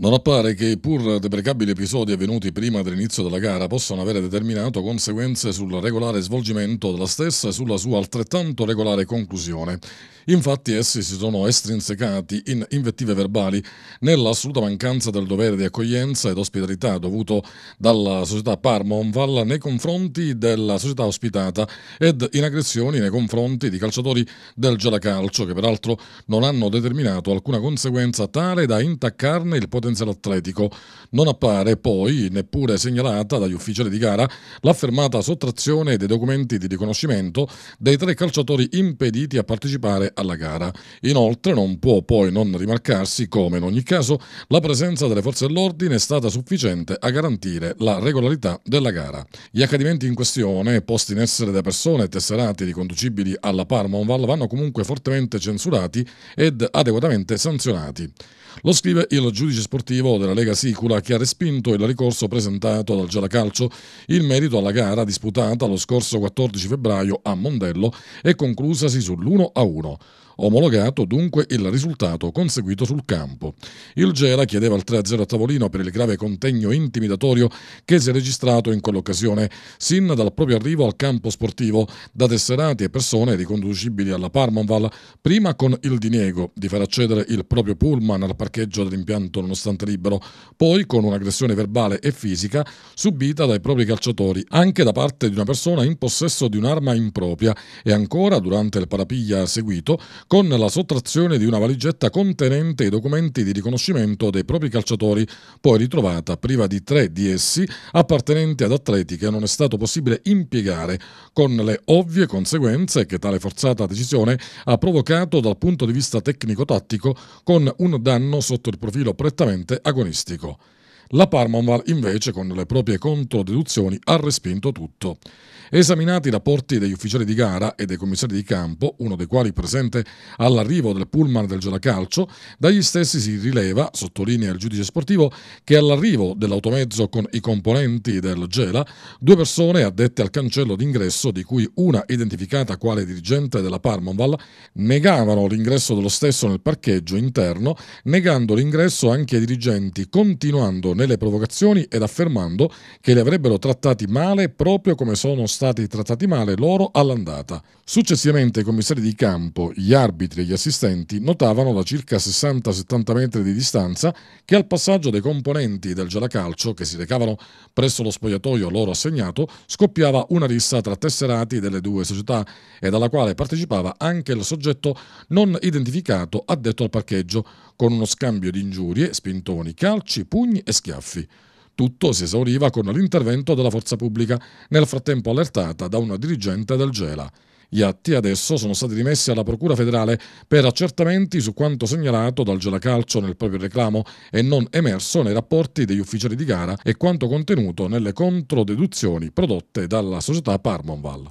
Non appare che i pur deprecabili episodi avvenuti prima dell'inizio della gara possano avere determinato conseguenze sul regolare svolgimento della stessa e sulla sua altrettanto regolare conclusione. Infatti essi si sono estrinsecati in invettive verbali nell'assoluta mancanza del dovere di accoglienza ed ospitalità dovuto dalla società Parmonval nei confronti della società ospitata ed in aggressioni nei confronti di calciatori del gelacalcio che peraltro non hanno determinato alcuna conseguenza tale da intaccarne il potenziale competenze dell'atletico. Non appare poi neppure segnalata dagli ufficiali di gara l'affermata sottrazione dei documenti di riconoscimento dei tre calciatori impediti a partecipare alla gara. Inoltre non può poi non rimarcarsi come in ogni caso la presenza delle forze dell'ordine è stata sufficiente a garantire la regolarità della gara. Gli accadimenti in questione, posti in essere da persone tesserate riconducibili alla Parmonval, vanno comunque fortemente censurati ed adeguatamente sanzionati. Lo scrive il giudice sportivo sportivo della Lega Sicula che ha respinto il ricorso presentato dal Gialacalcio in merito alla gara disputata lo scorso 14 febbraio a Mondello e conclusasi sull'1-1 omologato dunque il risultato conseguito sul campo. Il Gela chiedeva il 3-0 a tavolino per il grave contegno intimidatorio che si è registrato in quell'occasione, sin dal proprio arrivo al campo sportivo, da tesserati e persone riconducibili alla Parmonval, prima con il diniego di far accedere il proprio pullman al parcheggio dell'impianto nonostante libero, poi con un'aggressione verbale e fisica subita dai propri calciatori, anche da parte di una persona in possesso di un'arma impropria e ancora durante il parapiglia seguito con la sottrazione di una valigetta contenente i documenti di riconoscimento dei propri calciatori, poi ritrovata priva di tre di essi appartenenti ad atleti che non è stato possibile impiegare, con le ovvie conseguenze che tale forzata decisione ha provocato dal punto di vista tecnico-tattico con un danno sotto il profilo prettamente agonistico. La Parmonval invece con le proprie controdeduzioni ha respinto tutto. Esaminati i rapporti degli ufficiali di gara e dei commissari di campo, uno dei quali presente all'arrivo del pullman del Gelacalcio, dagli stessi si rileva, sottolinea il giudice sportivo, che all'arrivo dell'automezzo con i componenti del Gela, due persone addette al cancello d'ingresso, di cui una identificata quale dirigente della Parmonval, negavano l'ingresso dello stesso nel parcheggio interno, negando l'ingresso anche ai dirigenti, continuando nelle provocazioni ed affermando che li avrebbero trattati male proprio come sono stati trattati male loro all'andata. Successivamente i commissari di campo, gli arbitri e gli assistenti notavano da circa 60-70 metri di distanza che al passaggio dei componenti del Gialacalcio che si recavano presso lo spogliatoio loro assegnato scoppiava una rissa tra tesserati delle due società e alla quale partecipava anche il soggetto non identificato addetto al parcheggio con uno scambio di ingiurie, spintoni, calci, pugni e schiaffi schiaffi. Tutto si esauriva con l'intervento della forza pubblica, nel frattempo allertata da una dirigente del Gela. Gli atti adesso sono stati rimessi alla Procura federale per accertamenti su quanto segnalato dal Gelacalcio nel proprio reclamo e non emerso nei rapporti degli ufficiali di gara e quanto contenuto nelle controdeduzioni prodotte dalla società Parmonval.